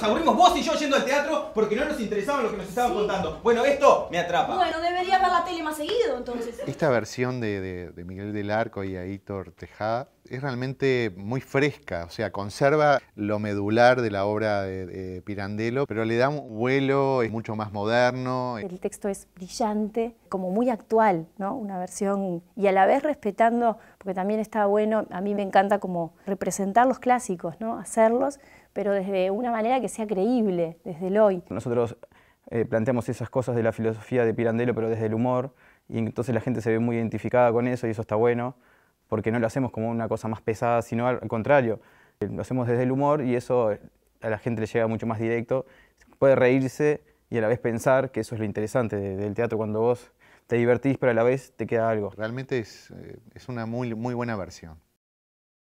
nos aburrimos vos y yo yendo al teatro porque no nos interesaba lo que nos estaban contando. Bueno, esto me atrapa. Bueno, debería ver la tele más seguido entonces. Esta versión de, Miguel del Arco y Aitor Tejada es realmente muy fresca, o sea, conserva lo medular de la obra de, Pirandello, pero le da un vuelo es mucho más moderno. El texto es brillante, como muy actual, ¿no? Una versión y a la vez respetando, porque también está bueno, a mí me encanta como representar los clásicos, ¿no? Hacerlos, pero desde una manera que sea creíble, desde el hoy. Nosotros eh, planteamos esas cosas de la filosofía de Pirandello, pero desde el humor, y entonces la gente se ve muy identificada con eso y eso está bueno, porque no lo hacemos como una cosa más pesada, sino al contrario, eh, lo hacemos desde el humor y eso eh, a la gente le llega mucho más directo, puede reírse y a la vez pensar, que eso es lo interesante del teatro cuando vos te divertís, pero a la vez te queda algo. Realmente es, es una muy, muy buena versión.